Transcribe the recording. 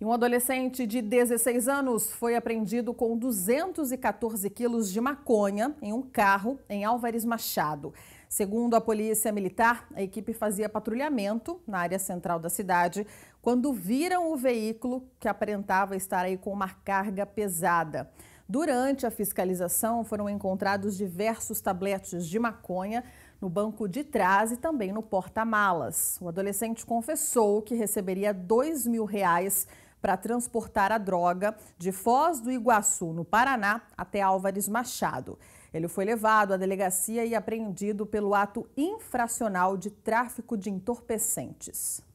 E um adolescente de 16 anos foi apreendido com 214 quilos de maconha em um carro em Álvares Machado. Segundo a Polícia Militar, a equipe fazia patrulhamento na área central da cidade quando viram o veículo que aparentava estar aí com uma carga pesada. Durante a fiscalização, foram encontrados diversos tabletes de maconha no banco de trás e também no porta-malas. O adolescente confessou que receberia dois mil reais para transportar a droga de Foz do Iguaçu, no Paraná, até Álvares Machado. Ele foi levado à delegacia e apreendido pelo ato infracional de tráfico de entorpecentes.